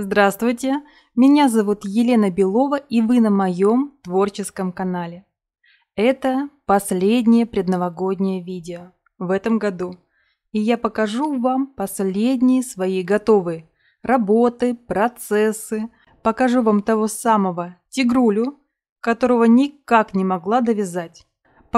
Здравствуйте, меня зовут Елена Белова и вы на моем творческом канале. Это последнее предновогоднее видео в этом году. И я покажу вам последние свои готовые работы, процессы. Покажу вам того самого тигрулю, которого никак не могла довязать.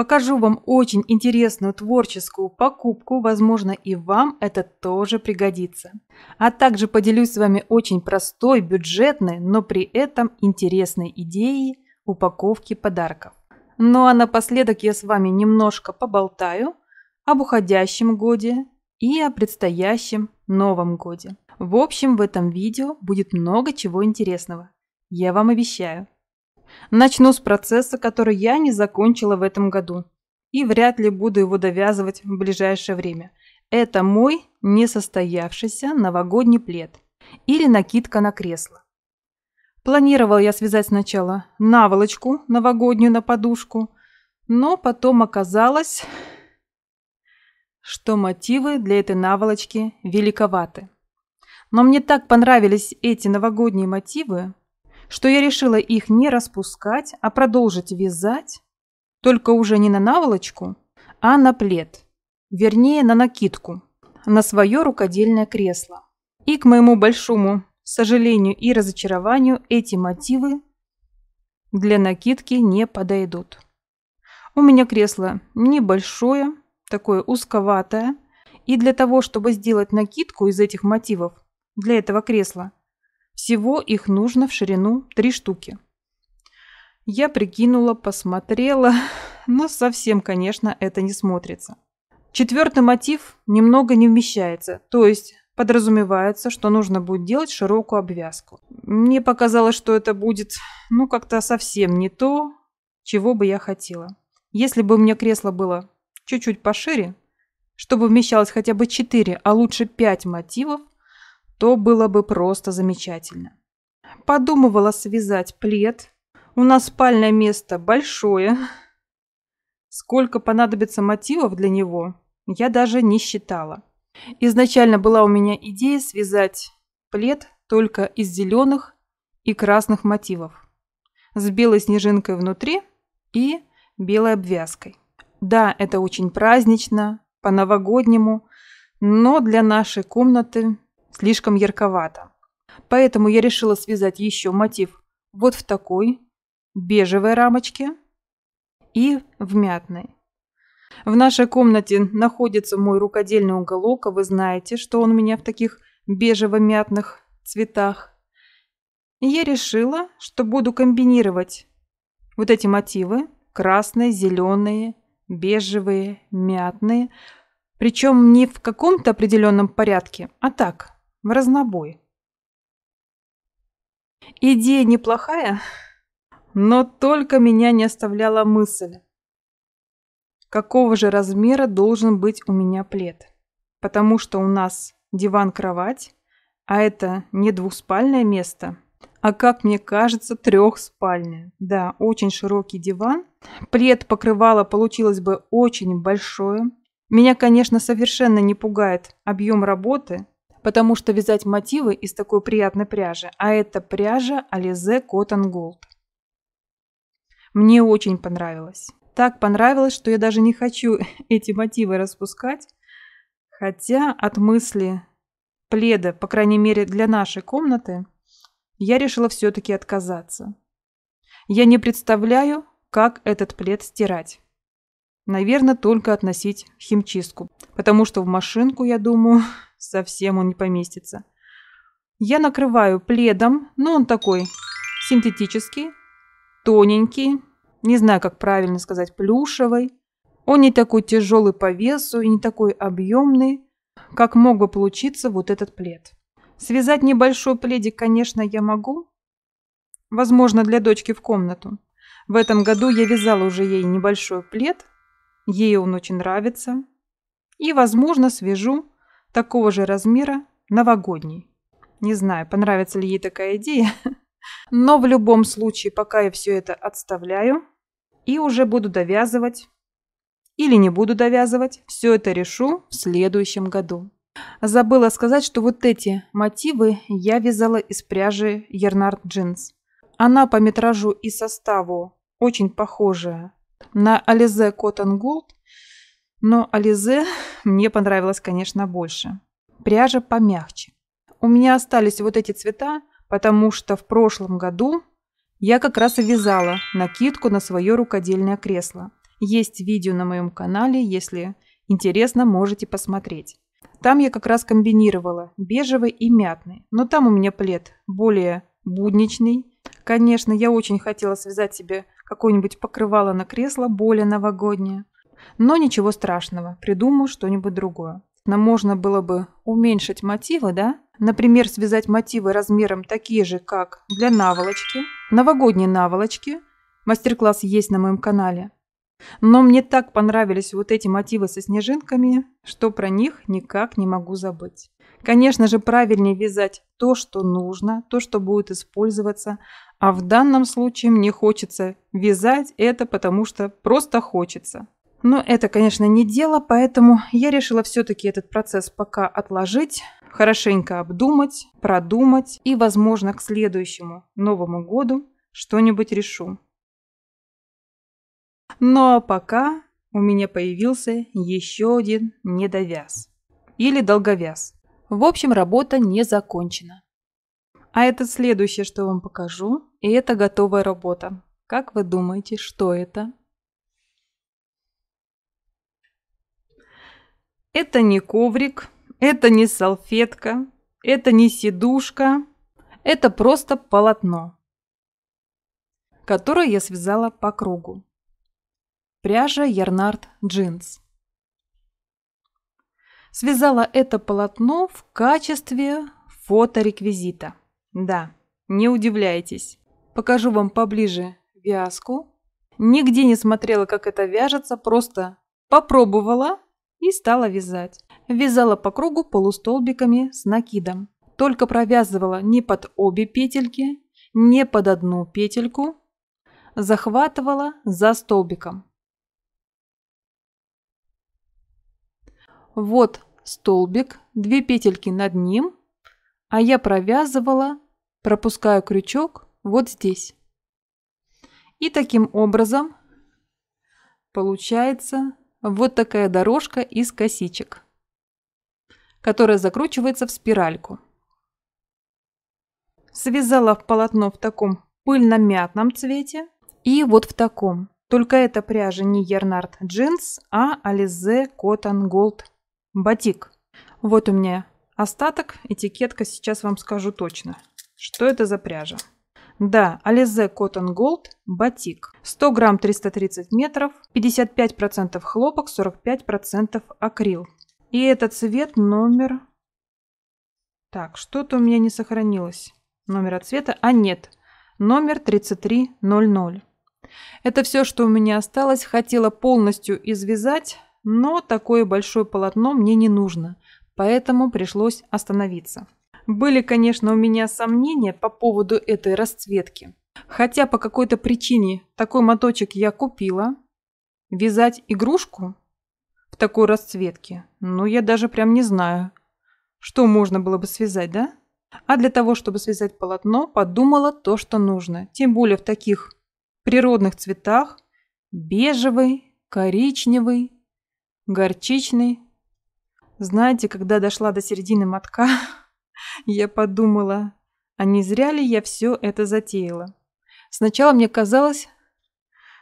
Покажу вам очень интересную творческую покупку, возможно и вам это тоже пригодится. А также поделюсь с вами очень простой, бюджетной, но при этом интересной идеей упаковки подарков. Ну а напоследок я с вами немножко поболтаю об уходящем годе и о предстоящем Новом Годе. В общем, в этом видео будет много чего интересного. Я вам обещаю. Начну с процесса, который я не закончила в этом году. И вряд ли буду его довязывать в ближайшее время. Это мой несостоявшийся новогодний плед. Или накидка на кресло. Планировал я связать сначала наволочку новогоднюю на подушку, но потом оказалось, что мотивы для этой наволочки великоваты. Но мне так понравились эти новогодние мотивы, что я решила их не распускать, а продолжить вязать, только уже не на наволочку, а на плед, вернее, на накидку, на свое рукодельное кресло. И к моему большому сожалению и разочарованию, эти мотивы для накидки не подойдут. У меня кресло небольшое, такое узковатое, и для того, чтобы сделать накидку из этих мотивов для этого кресла, всего их нужно в ширину три штуки. Я прикинула, посмотрела, но совсем, конечно, это не смотрится. Четвертый мотив немного не вмещается, то есть подразумевается, что нужно будет делать широкую обвязку. Мне показалось, что это будет, ну, как-то совсем не то, чего бы я хотела. Если бы у меня кресло было чуть-чуть пошире, чтобы вмещалось хотя бы 4, а лучше 5 мотивов, то было бы просто замечательно. Подумывала связать плед. У нас спальное место большое. Сколько понадобится мотивов для него, я даже не считала. Изначально была у меня идея связать плед только из зеленых и красных мотивов. С белой снежинкой внутри и белой обвязкой. Да, это очень празднично, по-новогоднему, но для нашей комнаты Слишком ярковато. Поэтому я решила связать еще мотив вот в такой бежевой рамочке и в мятной. В нашей комнате находится мой рукодельный уголок, а вы знаете, что он у меня в таких бежево-мятных цветах. И я решила, что буду комбинировать вот эти мотивы – красные, зеленые, бежевые, мятные – причем не в каком-то определенном порядке, а так – в разнобой. Идея неплохая, но только меня не оставляла мысль. Какого же размера должен быть у меня плед? Потому что у нас диван-кровать, а это не двухспальное место, а, как мне кажется, трехспальное. Да, очень широкий диван. Плед покрывало получилось бы очень большое. Меня, конечно, совершенно не пугает объем работы, потому что вязать мотивы из такой приятной пряжи, а это пряжа Alize Cotton Gold. Мне очень понравилось. Так понравилось, что я даже не хочу эти мотивы распускать, хотя от мысли пледа, по крайней мере для нашей комнаты, я решила все-таки отказаться. Я не представляю, как этот плед стирать. Наверное, только относить в химчистку, потому что в машинку, я думаю, совсем он не поместится. Я накрываю пледом, но он такой синтетический, тоненький, не знаю, как правильно сказать, плюшевый. Он не такой тяжелый по весу и не такой объемный, как мог бы получиться вот этот плед. Связать небольшой пледик, конечно, я могу. Возможно, для дочки в комнату. В этом году я вязала уже ей небольшой плед, Ей он очень нравится. И, возможно, свяжу такого же размера новогодний. Не знаю, понравится ли ей такая идея. Но в любом случае, пока я все это отставляю и уже буду довязывать или не буду довязывать, все это решу в следующем году. Забыла сказать, что вот эти мотивы я вязала из пряжи Ернард Джинс. Она по метражу и составу очень похожая на Ализе Cotton Gold, но Ализе мне понравилось, конечно, больше. Пряжа помягче. У меня остались вот эти цвета, потому что в прошлом году я как раз и вязала накидку на свое рукодельное кресло. Есть видео на моем канале, если интересно, можете посмотреть. Там я как раз комбинировала бежевый и мятный, но там у меня плед более будничный. Конечно, я очень хотела связать себе какое-нибудь покрывало на кресло более новогоднее. Но ничего страшного, придумаю что-нибудь другое. Но можно было бы уменьшить мотивы, да? Например, связать мотивы размером такие же, как для наволочки, новогодние наволочки. Мастер-класс есть на моем канале. Но мне так понравились вот эти мотивы со снежинками, что про них никак не могу забыть. Конечно же, правильнее вязать то, что нужно, то, что будет использоваться, а в данном случае мне хочется вязать это, потому что просто хочется. Но это, конечно, не дело, поэтому я решила все-таки этот процесс пока отложить, хорошенько обдумать, продумать и, возможно, к следующему Новому году что-нибудь решу. Но ну, а пока у меня появился еще один недовяз или долговяз. В общем, работа не закончена. А это следующее, что я вам покажу, и это готовая работа. Как вы думаете, что это? Это не коврик, это не салфетка, это не сидушка, это просто полотно, которое я связала по кругу. Пряжа Ярнард джинс. Связала это полотно в качестве фотореквизита. Да, не удивляйтесь. Покажу вам поближе вязку. Нигде не смотрела, как это вяжется, просто попробовала и стала вязать. Вязала по кругу полустолбиками с накидом. Только провязывала не под обе петельки, не под одну петельку. Захватывала за столбиком. Вот столбик, две петельки над ним, а я провязывала, пропускаю крючок вот здесь. И таким образом получается вот такая дорожка из косичек, которая закручивается в спиральку. Связала в полотно в таком пыльно-мятном цвете и вот в таком. Только эта пряжа не Ернард джинс, а Alize Cotton Gold Batik. Вот у меня остаток, этикетка, сейчас вам скажу точно, что это за пряжа. Да, Alize Cotton Gold, батик. 100 грамм 330 метров, 55% хлопок, 45% акрил. И это цвет номер... Так, что-то у меня не сохранилось. Номера цвета, а нет, номер 3300. Это все, что у меня осталось. Хотела полностью извязать, но такое большое полотно мне не нужно, поэтому пришлось остановиться. Были, конечно, у меня сомнения по поводу этой расцветки. Хотя по какой-то причине такой моточек я купила. Вязать игрушку в такой расцветке, ну я даже прям не знаю, что можно было бы связать, да? А для того, чтобы связать полотно, подумала то, что нужно. Тем более в таких природных цветах. Бежевый, коричневый, горчичный. Знаете, когда дошла до середины мотка, Я подумала, а не зря ли я все это затеяла? Сначала мне казалось,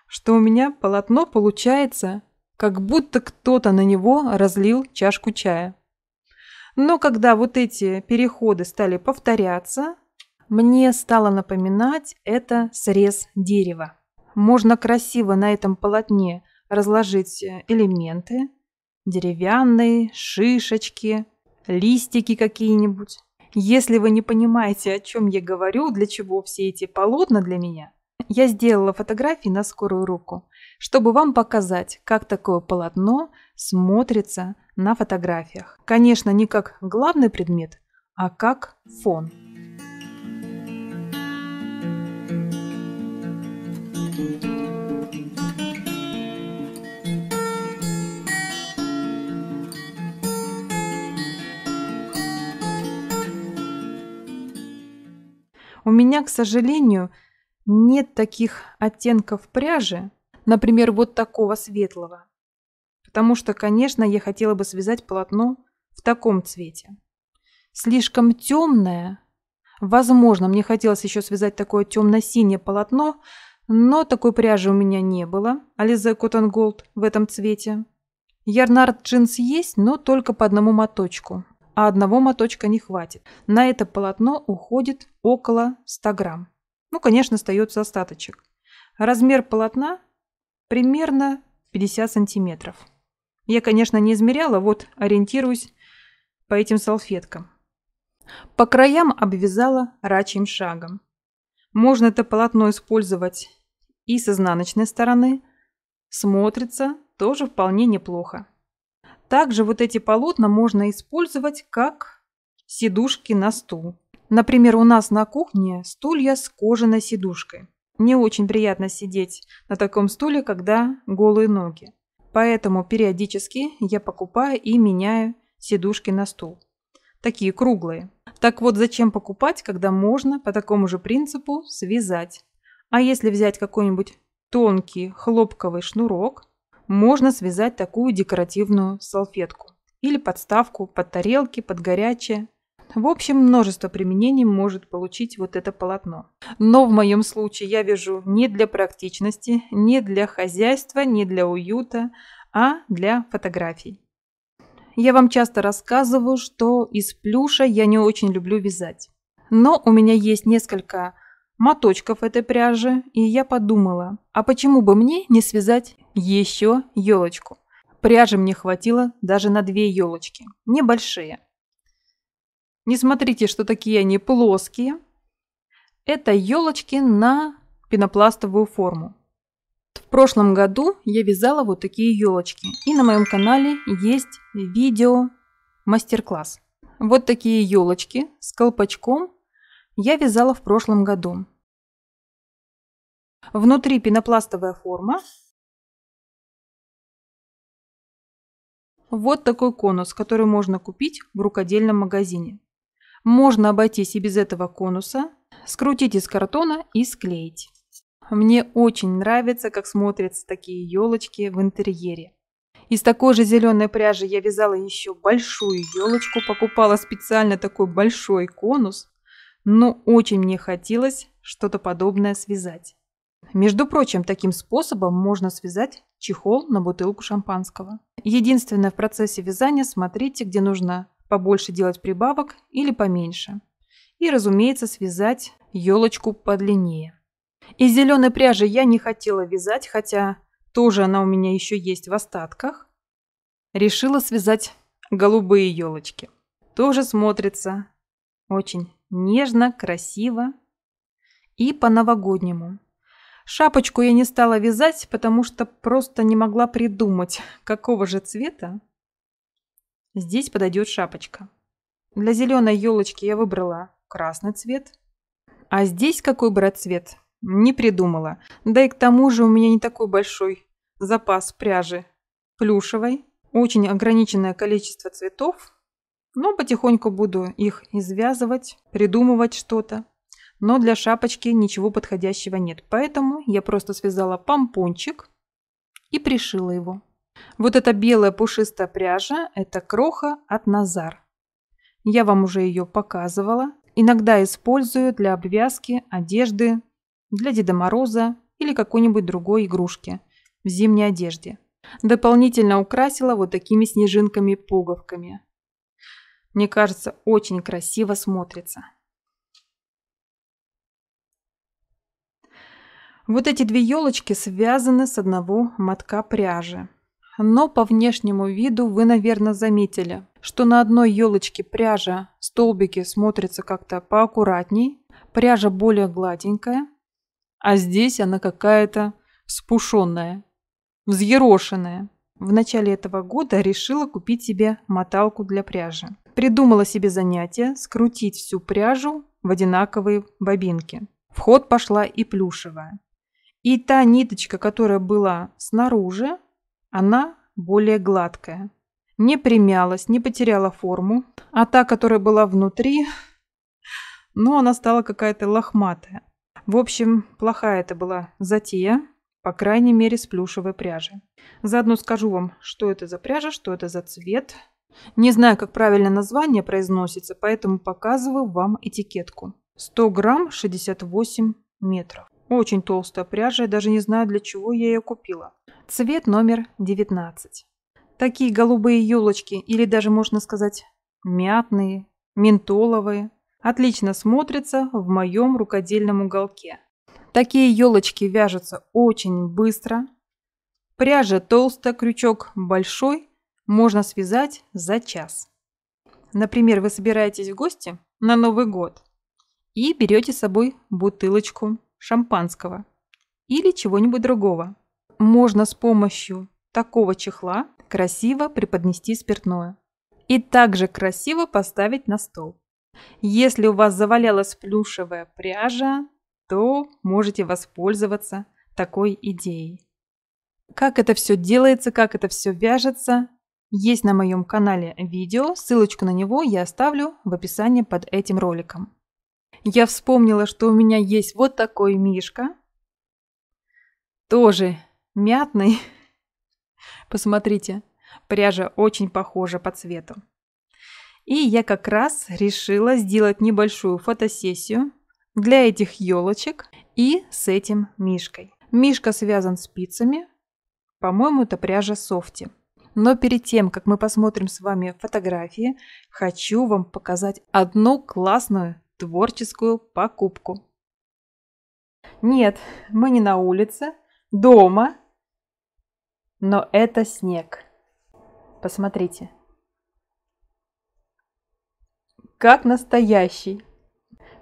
что у меня полотно получается, как будто кто-то на него разлил чашку чая. Но когда вот эти переходы стали повторяться, мне стало напоминать это срез дерева. Можно красиво на этом полотне разложить элементы, деревянные, шишечки – листики какие-нибудь. Если вы не понимаете, о чем я говорю, для чего все эти полотна для меня, я сделала фотографии на скорую руку, чтобы вам показать, как такое полотно смотрится на фотографиях. Конечно, не как главный предмет, а как фон. У меня, к сожалению, нет таких оттенков пряжи, например, вот такого светлого. Потому что, конечно, я хотела бы связать полотно в таком цвете. Слишком темное. Возможно, мне хотелось еще связать такое темно-синее полотно, но такой пряжи у меня не было. Ализе Cotton Gold в этом цвете. Ярнард джинс есть, но только по одному моточку а одного моточка не хватит. На это полотно уходит около 100 грамм. Ну, конечно, остается остаточек. Размер полотна примерно 50 сантиметров. Я, конечно, не измеряла, вот ориентируюсь по этим салфеткам. По краям обвязала рачьим шагом. Можно это полотно использовать и с изнаночной стороны. Смотрится тоже вполне неплохо. Также вот эти полотна можно использовать как сидушки на стул. Например, у нас на кухне стулья с кожаной сидушкой. Не очень приятно сидеть на таком стуле, когда голые ноги. Поэтому периодически я покупаю и меняю сидушки на стул. Такие круглые. Так вот, зачем покупать, когда можно по такому же принципу связать? А если взять какой-нибудь тонкий хлопковый шнурок можно связать такую декоративную салфетку или подставку под тарелки, под горячее. В общем, множество применений может получить вот это полотно. Но в моем случае я вяжу не для практичности, не для хозяйства, не для уюта, а для фотографий. Я вам часто рассказываю, что из плюша я не очень люблю вязать. Но у меня есть несколько моточков этой пряжи, и я подумала, а почему бы мне не связать еще елочку? Пряжи мне хватило даже на две елочки, небольшие. Не смотрите, что такие они плоские. Это елочки на пенопластовую форму. В прошлом году я вязала вот такие елочки, и на моем канале есть видео мастер-класс. Вот такие елочки с колпачком я вязала в прошлом году. Внутри пенопластовая форма. Вот такой конус, который можно купить в рукодельном магазине. Можно обойтись и без этого конуса, скрутить из картона и склеить. Мне очень нравится, как смотрятся такие елочки в интерьере. Из такой же зеленой пряжи я вязала еще большую елочку, покупала специально такой большой конус но очень мне хотелось что-то подобное связать. Между прочим, таким способом можно связать чехол на бутылку шампанского. Единственное в процессе вязания смотрите, где нужно побольше делать прибавок или поменьше. И, разумеется, связать елочку подлиннее. Из зеленой пряжи я не хотела вязать, хотя тоже она у меня еще есть в остатках. Решила связать голубые елочки. Тоже смотрится очень нежно, красиво и по-новогоднему. Шапочку я не стала вязать, потому что просто не могла придумать, какого же цвета здесь подойдет шапочка. Для зеленой елочки я выбрала красный цвет. А здесь какой брать цвет? Не придумала. Да и к тому же у меня не такой большой запас пряжи плюшевой. Очень ограниченное количество цветов, но ну, потихоньку буду их извязывать, придумывать что-то. Но для шапочки ничего подходящего нет, поэтому я просто связала помпончик и пришила его. Вот эта белая пушистая пряжа – это кроха от Назар. Я вам уже ее показывала. Иногда использую для обвязки одежды, для Деда Мороза или какой-нибудь другой игрушки в зимней одежде. Дополнительно украсила вот такими снежинками-пуговками мне кажется, очень красиво смотрится. Вот эти две елочки связаны с одного мотка пряжи. Но по внешнему виду вы, наверное, заметили, что на одной елочке пряжа столбики смотрятся как-то поаккуратней, пряжа более гладенькая, а здесь она какая-то спушенная, взъерошенная. В начале этого года решила купить себе моталку для пряжи. Придумала себе занятие скрутить всю пряжу в одинаковые бобинки. В ход пошла и плюшевая. И та ниточка, которая была снаружи, она более гладкая. Не примялась, не потеряла форму. А та, которая была внутри, ну, она стала какая-то лохматая. В общем, плохая это была затея, по крайней мере, с плюшевой пряжи. Заодно скажу вам, что это за пряжа, что это за цвет – не знаю, как правильно название произносится, поэтому показываю вам этикетку. 100 грамм 68 метров. Очень толстая пряжа, я даже не знаю, для чего я ее купила. Цвет номер 19. Такие голубые елочки, или даже можно сказать мятные, ментоловые, отлично смотрятся в моем рукодельном уголке. Такие елочки вяжутся очень быстро. Пряжа толстая, крючок большой, можно связать за час. Например, вы собираетесь в гости на Новый год и берете с собой бутылочку шампанского или чего-нибудь другого. Можно с помощью такого чехла красиво преподнести спиртное и также красиво поставить на стол. Если у вас завалялась плюшевая пряжа, то можете воспользоваться такой идеей. Как это все делается, как это все вяжется, есть на моем канале видео, ссылочку на него я оставлю в описании под этим роликом. Я вспомнила, что у меня есть вот такой мишка. Тоже мятный. Посмотрите, пряжа очень похожа по цвету. И я как раз решила сделать небольшую фотосессию для этих елочек и с этим мишкой. Мишка связан спицами. По-моему, это пряжа софти. Но перед тем, как мы посмотрим с вами фотографии, хочу вам показать одну классную творческую покупку. Нет, мы не на улице, дома, но это снег. Посмотрите. Как настоящий.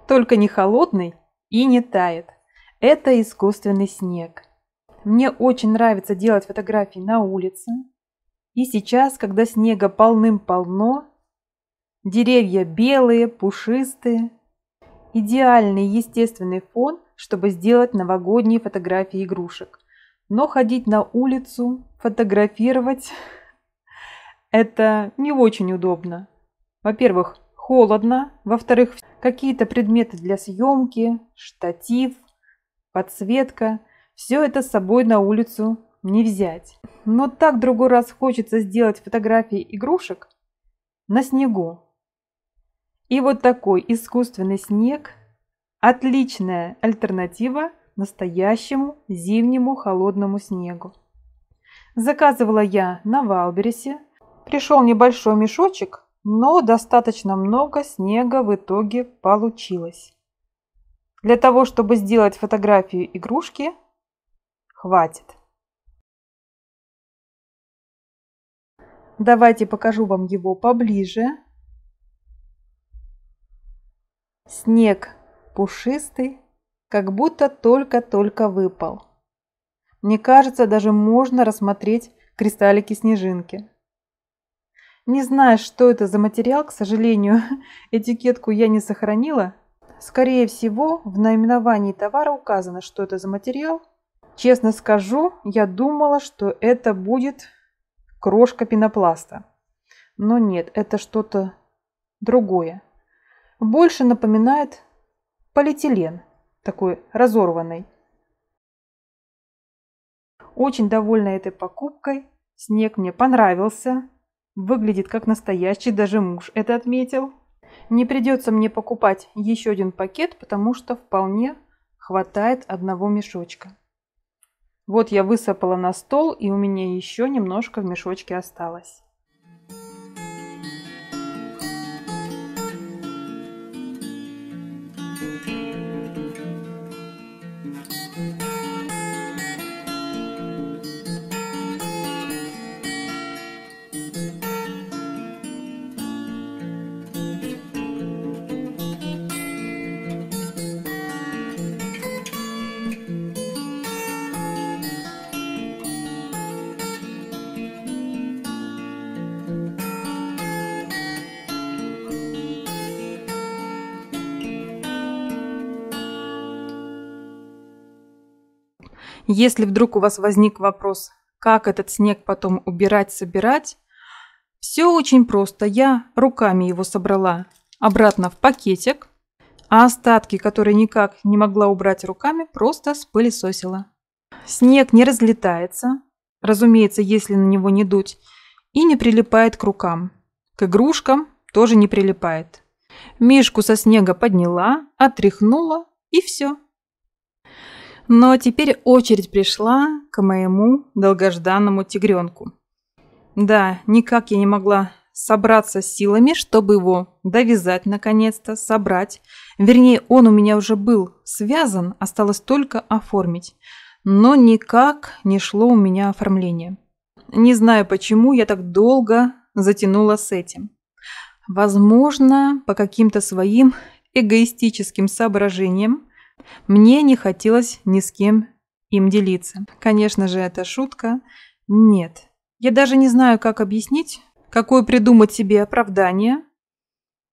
Только не холодный и не тает. Это искусственный снег. Мне очень нравится делать фотографии на улице, и сейчас, когда снега полным-полно, деревья белые, пушистые, идеальный естественный фон, чтобы сделать новогодние фотографии игрушек. Но ходить на улицу, фотографировать – это не очень удобно. Во-первых, холодно. Во-вторых, какие-то предметы для съемки, штатив, подсветка – все это с собой на улицу не взять. Но так другой раз хочется сделать фотографии игрушек на снегу. И вот такой искусственный снег – отличная альтернатива настоящему зимнему холодному снегу. Заказывала я на Валбересе. Пришел небольшой мешочек, но достаточно много снега в итоге получилось. Для того, чтобы сделать фотографию игрушки, хватит. Давайте покажу вам его поближе. Снег пушистый, как будто только-только выпал. Мне кажется, даже можно рассмотреть кристаллики снежинки. Не знаю, что это за материал, к сожалению, этикетку я не сохранила. Скорее всего, в наименовании товара указано, что это за материал. Честно скажу, я думала, что это будет крошка пенопласта. Но нет, это что-то другое. Больше напоминает полиэтилен, такой разорванный. Очень довольна этой покупкой. Снег мне понравился. Выглядит как настоящий, даже муж это отметил. Не придется мне покупать еще один пакет, потому что вполне хватает одного мешочка. Вот я высыпала на стол, и у меня еще немножко в мешочке осталось. Если вдруг у вас возник вопрос, как этот снег потом убирать, собирать, все очень просто. Я руками его собрала обратно в пакетик, а остатки, которые никак не могла убрать руками, просто спылесосила. Снег не разлетается, разумеется, если на него не дуть, и не прилипает к рукам. К игрушкам тоже не прилипает. Мишку со снега подняла, отряхнула и все. Но теперь очередь пришла к моему долгожданному тигренку. Да, никак я не могла собраться силами, чтобы его довязать наконец-то, собрать. Вернее, он у меня уже был связан, осталось только оформить. Но никак не шло у меня оформление. Не знаю, почему я так долго затянула с этим. Возможно, по каким-то своим эгоистическим соображениям мне не хотелось ни с кем им делиться. Конечно же, это шутка. Нет. Я даже не знаю, как объяснить, какое придумать себе оправдание,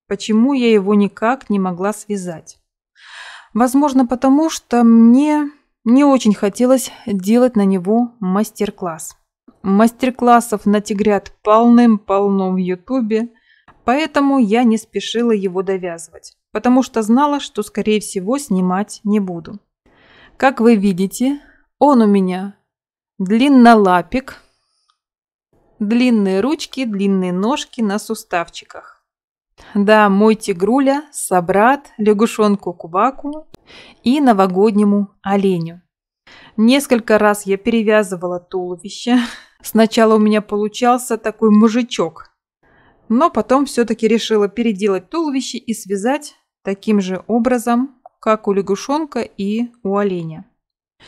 почему я его никак не могла связать. Возможно, потому что мне не очень хотелось делать на него мастер-класс. Мастер-классов на тигрят полным-полно в Ютубе, поэтому я не спешила его довязывать потому что знала, что, скорее всего, снимать не буду. Как вы видите, он у меня длиннолапик, длинные ручки, длинные ножки на суставчиках. Да, мой тигруля, собрат, лягушонку кубаку и новогоднему оленю. Несколько раз я перевязывала туловище. Сначала у меня получался такой мужичок. Но потом все-таки решила переделать туловище и связать таким же образом, как у лягушонка и у оленя.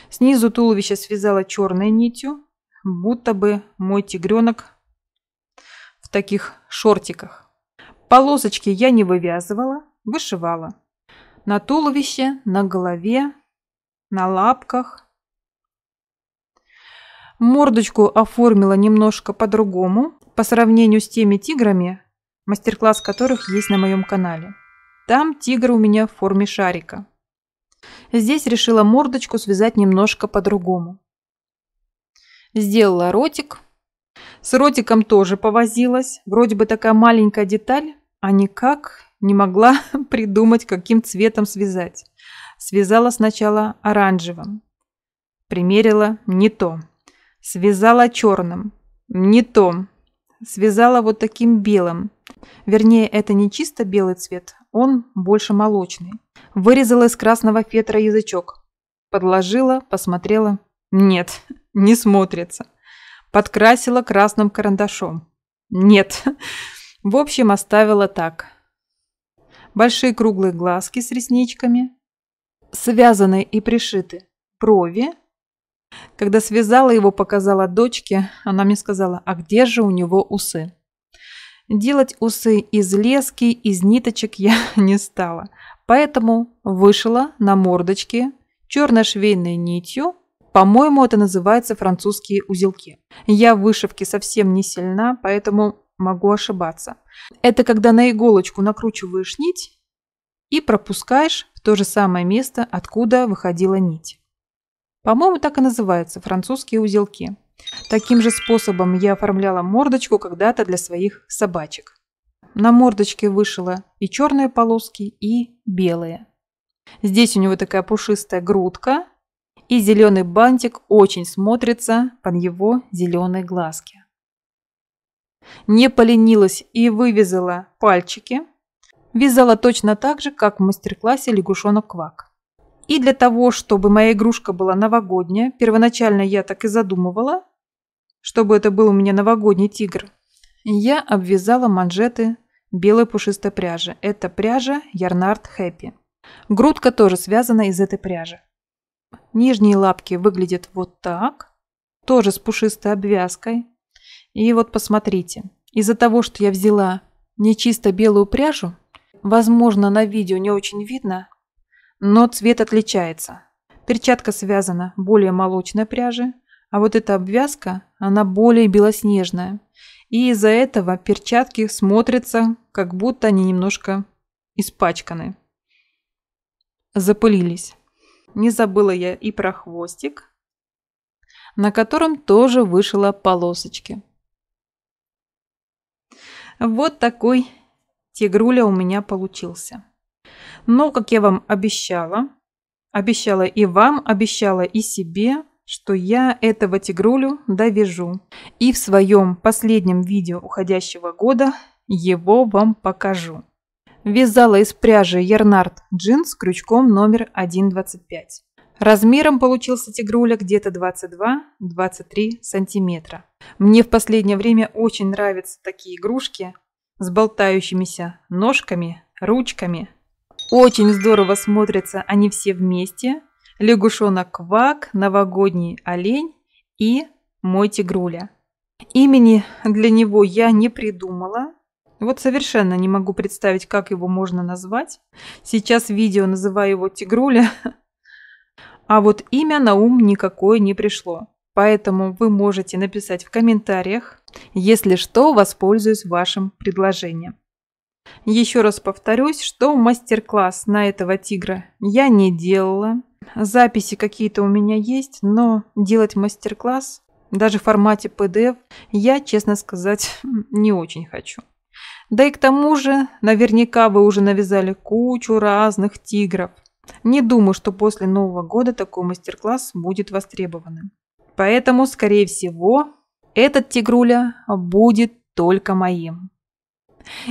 Снизу туловище связала черной нитью, будто бы мой тигренок в таких шортиках. Полосочки я не вывязывала, вышивала. На туловище, на голове, на лапках. Мордочку оформила немножко по-другому по сравнению с теми тиграми, мастер-класс которых есть на моем канале. Там тигр у меня в форме шарика. Здесь решила мордочку связать немножко по-другому. Сделала ротик. С ротиком тоже повозилась. Вроде бы такая маленькая деталь, а никак не могла придумать, каким цветом связать. Связала сначала оранжевым. Примерила не то. Связала черным. Не то связала вот таким белым. Вернее, это не чисто белый цвет, он больше молочный. Вырезала из красного фетра язычок. Подложила, посмотрела. Нет, не смотрится. Подкрасила красным карандашом. Нет. В общем, оставила так. Большие круглые глазки с ресничками. Связаны и пришиты брови, когда связала его, показала дочке, она мне сказала, а где же у него усы? Делать усы из лески, из ниточек я не стала. Поэтому вышила на мордочке черно швейной нитью. По-моему, это называется французские узелки. Я в вышивке совсем не сильна, поэтому могу ошибаться. Это когда на иголочку накручиваешь нить и пропускаешь в то же самое место, откуда выходила нить. По-моему, так и называются – французские узелки. Таким же способом я оформляла мордочку когда-то для своих собачек. На мордочке вышила и черные полоски, и белые. Здесь у него такая пушистая грудка, и зеленый бантик очень смотрится под его зеленые глазки. Не поленилась и вывязала пальчики. Вязала точно так же, как в мастер-классе лягушонок Квак. И для того, чтобы моя игрушка была новогодняя, первоначально я так и задумывала, чтобы это был у меня новогодний тигр, я обвязала манжеты белой пушистой пряжи. Это пряжа Ярнард Хэппи. Грудка тоже связана из этой пряжи. Нижние лапки выглядят вот так, тоже с пушистой обвязкой. И вот посмотрите, из-за того, что я взяла не чисто белую пряжу, возможно, на видео не очень видно, но цвет отличается. Перчатка связана более молочной пряжи, а вот эта обвязка, она более белоснежная. И из-за этого перчатки смотрятся, как будто они немножко испачканы. Запылились. Не забыла я и про хвостик, на котором тоже вышила полосочки. Вот такой тигруля у меня получился. Но, как я вам обещала, обещала и вам, обещала и себе, что я этого тигрулю довяжу. И в своем последнем видео уходящего года его вам покажу. Вязала из пряжи Ярнард джинс крючком номер 1,25. Размером получился тигруля где-то 22-23 сантиметра. Мне в последнее время очень нравятся такие игрушки с болтающимися ножками, ручками – очень здорово смотрятся они все вместе. Лягушонок Квак, новогодний олень и мой тигруля. Имени для него я не придумала. Вот совершенно не могу представить, как его можно назвать. Сейчас видео называю его тигруля. А вот имя на ум никакое не пришло. Поэтому вы можете написать в комментариях, если что, воспользуюсь вашим предложением. Еще раз повторюсь, что мастер-класс на этого тигра я не делала. Записи какие-то у меня есть, но делать мастер-класс даже в формате PDF я, честно сказать, не очень хочу. Да и к тому же, наверняка вы уже навязали кучу разных тигров. Не думаю, что после Нового года такой мастер-класс будет востребованным. Поэтому, скорее всего, этот тигруля будет только моим.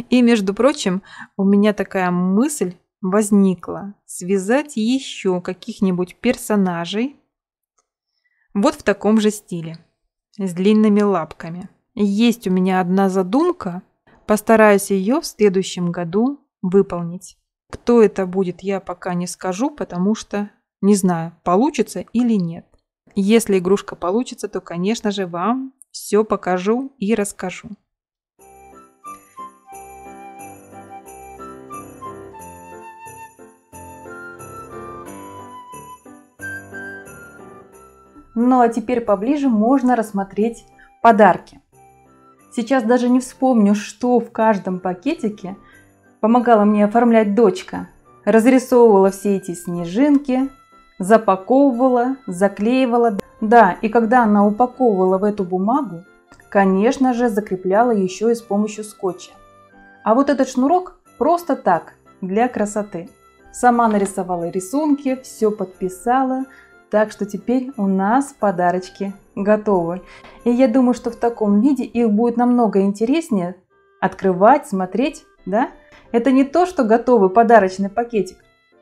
И, между прочим, у меня такая мысль возникла связать еще каких-нибудь персонажей вот в таком же стиле, с длинными лапками. Есть у меня одна задумка, постараюсь ее в следующем году выполнить. Кто это будет, я пока не скажу, потому что не знаю, получится или нет. Если игрушка получится, то, конечно же, вам все покажу и расскажу. Ну а теперь поближе можно рассмотреть подарки. Сейчас даже не вспомню, что в каждом пакетике помогала мне оформлять дочка. Разрисовывала все эти снежинки, запаковывала, заклеивала. Да, и когда она упаковывала в эту бумагу, конечно же, закрепляла еще и с помощью скотча. А вот этот шнурок просто так, для красоты. Сама нарисовала рисунки, все подписала, так что теперь у нас подарочки готовы. И я думаю, что в таком виде их будет намного интереснее открывать, смотреть, да? Это не то, что готовый подарочный пакетик,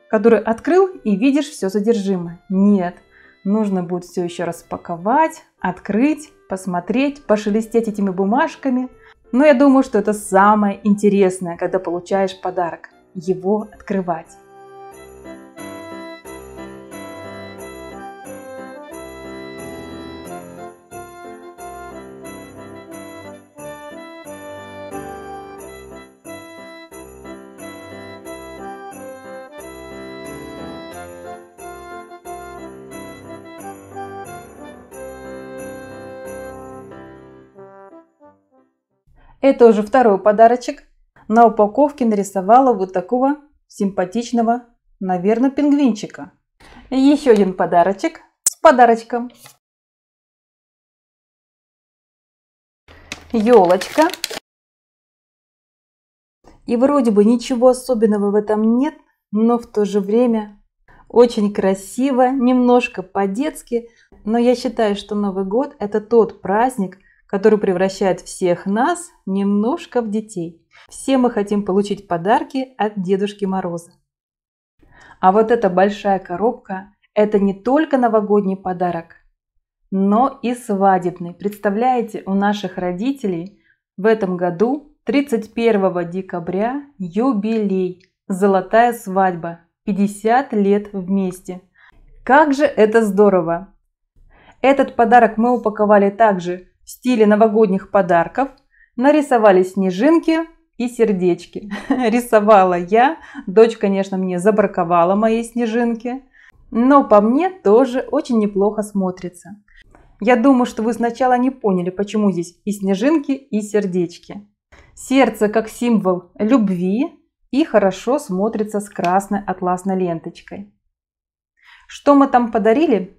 который открыл и видишь все содержимое. Нет, нужно будет все еще распаковать, открыть, посмотреть, пошелестеть этими бумажками. Но я думаю, что это самое интересное, когда получаешь подарок – его открывать. Это уже второй подарочек. На упаковке нарисовала вот такого симпатичного, наверное, пингвинчика. еще один подарочек с подарочком. Елочка. И вроде бы ничего особенного в этом нет, но в то же время очень красиво, немножко по-детски. Но я считаю, что Новый год – это тот праздник, который превращает всех нас немножко в детей. Все мы хотим получить подарки от Дедушки Мороза. А вот эта большая коробка – это не только новогодний подарок, но и свадебный. Представляете, у наших родителей в этом году, 31 декабря, юбилей – золотая свадьба, 50 лет вместе. Как же это здорово! Этот подарок мы упаковали также в стиле новогодних подарков нарисовали снежинки и сердечки. Рисовала я, дочь, конечно, мне забраковала мои снежинки, но по мне тоже очень неплохо смотрится. Я думаю, что вы сначала не поняли, почему здесь и снежинки, и сердечки. Сердце как символ любви и хорошо смотрится с красной атласной ленточкой. Что мы там подарили?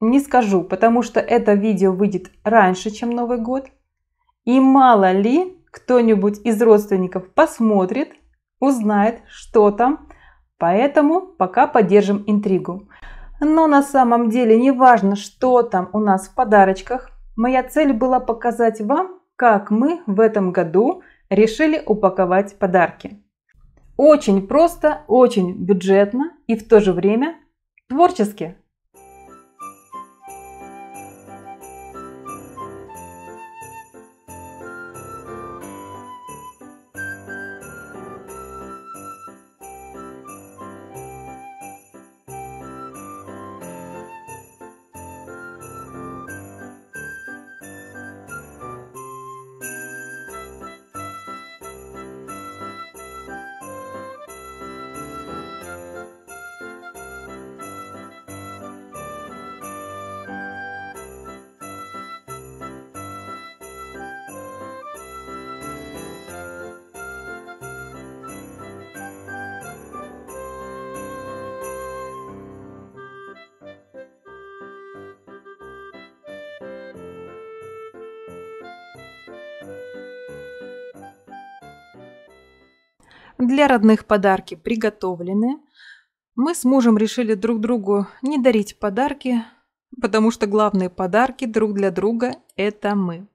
Не скажу, потому что это видео выйдет раньше, чем Новый год. И мало ли, кто-нибудь из родственников посмотрит, узнает, что там. Поэтому пока поддержим интригу. Но на самом деле не важно, что там у нас в подарочках. Моя цель была показать вам, как мы в этом году решили упаковать подарки. Очень просто, очень бюджетно и в то же время творчески. Для родных подарки приготовлены. Мы с мужем решили друг другу не дарить подарки, потому что главные подарки друг для друга – это мы.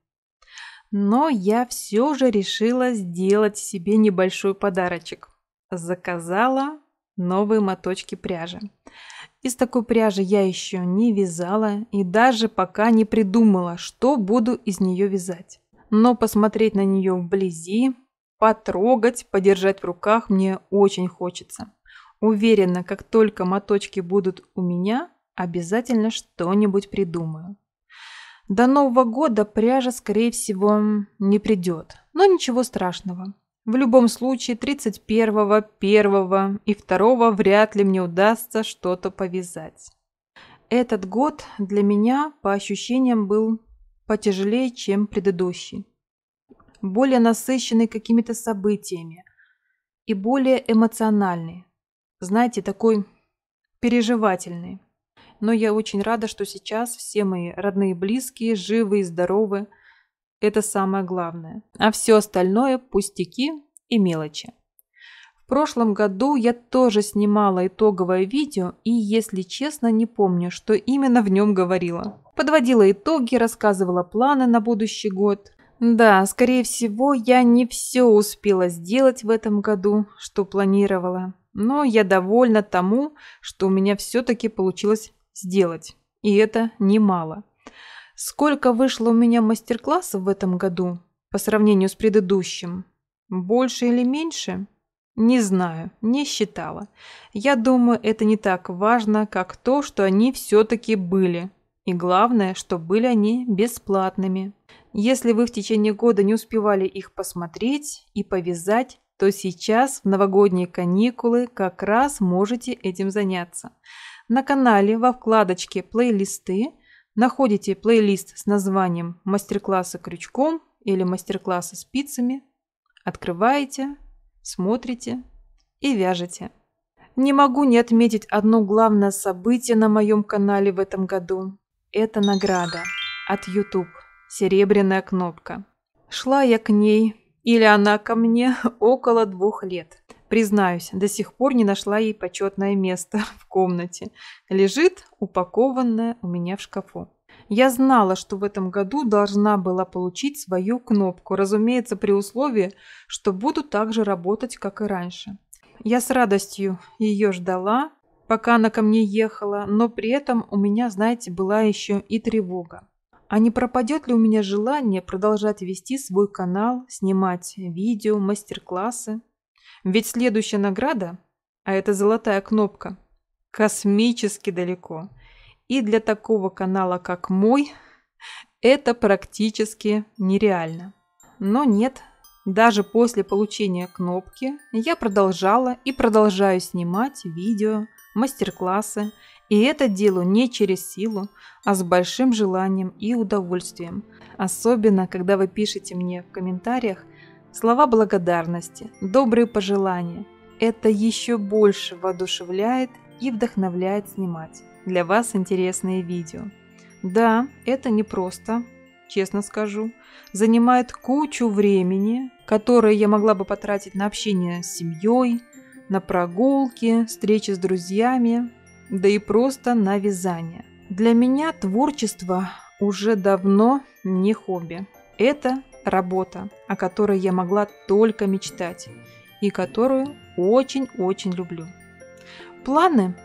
Но я все же решила сделать себе небольшой подарочек. Заказала новые моточки пряжи. Из такой пряжи я еще не вязала и даже пока не придумала, что буду из нее вязать. Но посмотреть на нее вблизи потрогать, подержать в руках мне очень хочется. Уверена, как только моточки будут у меня, обязательно что-нибудь придумаю. До Нового года пряжа, скорее всего, не придет, но ничего страшного. В любом случае, 31, 1 и 2 вряд ли мне удастся что-то повязать. Этот год для меня, по ощущениям, был потяжелее, чем предыдущий более насыщенный какими-то событиями и более эмоциональный. Знаете, такой переживательный. Но я очень рада, что сейчас все мои родные и близкие живы и здоровы. Это самое главное. А все остальное – пустяки и мелочи. В прошлом году я тоже снимала итоговое видео и, если честно, не помню, что именно в нем говорила. Подводила итоги, рассказывала планы на будущий год. Да, скорее всего, я не все успела сделать в этом году, что планировала. Но я довольна тому, что у меня все-таки получилось сделать. И это немало. Сколько вышло у меня мастер-классов в этом году по сравнению с предыдущим? Больше или меньше? Не знаю, не считала. Я думаю, это не так важно, как то, что они все-таки были. И главное, что были они бесплатными. Если вы в течение года не успевали их посмотреть и повязать, то сейчас в новогодние каникулы как раз можете этим заняться. На канале во вкладочке «Плейлисты» находите плейлист с названием «Мастер-классы крючком» или «Мастер-классы спицами». Открываете, смотрите и вяжете. Не могу не отметить одно главное событие на моем канале в этом году. Это награда от YouTube серебряная кнопка. Шла я к ней, или она ко мне, около двух лет. Признаюсь, до сих пор не нашла ей почетное место в комнате. Лежит упакованная у меня в шкафу. Я знала, что в этом году должна была получить свою кнопку, разумеется, при условии, что буду так же работать, как и раньше. Я с радостью ее ждала, пока она ко мне ехала, но при этом у меня, знаете, была еще и тревога. А не пропадет ли у меня желание продолжать вести свой канал, снимать видео, мастер-классы? Ведь следующая награда, а это золотая кнопка, космически далеко. И для такого канала, как мой, это практически нереально. Но нет, даже после получения кнопки я продолжала и продолжаю снимать видео, мастер-классы и это делу не через силу, а с большим желанием и удовольствием. Особенно, когда вы пишете мне в комментариях слова благодарности, добрые пожелания. Это еще больше воодушевляет и вдохновляет снимать для вас интересные видео. Да, это непросто, честно скажу. Занимает кучу времени, которое я могла бы потратить на общение с семьей, на прогулки, встречи с друзьями, да и просто на вязание. Для меня творчество уже давно не хобби. Это работа, о которой я могла только мечтать и которую очень-очень люблю. Планы?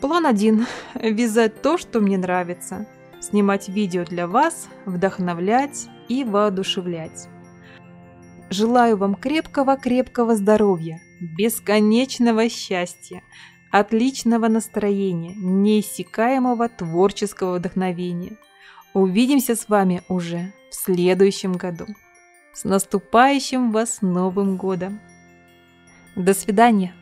План один – вязать то, что мне нравится, снимать видео для вас, вдохновлять и воодушевлять. Желаю вам крепкого-крепкого здоровья, бесконечного счастья, отличного настроения, неиссякаемого творческого вдохновения. Увидимся с вами уже в следующем году. С наступающим вас Новым годом! До свидания!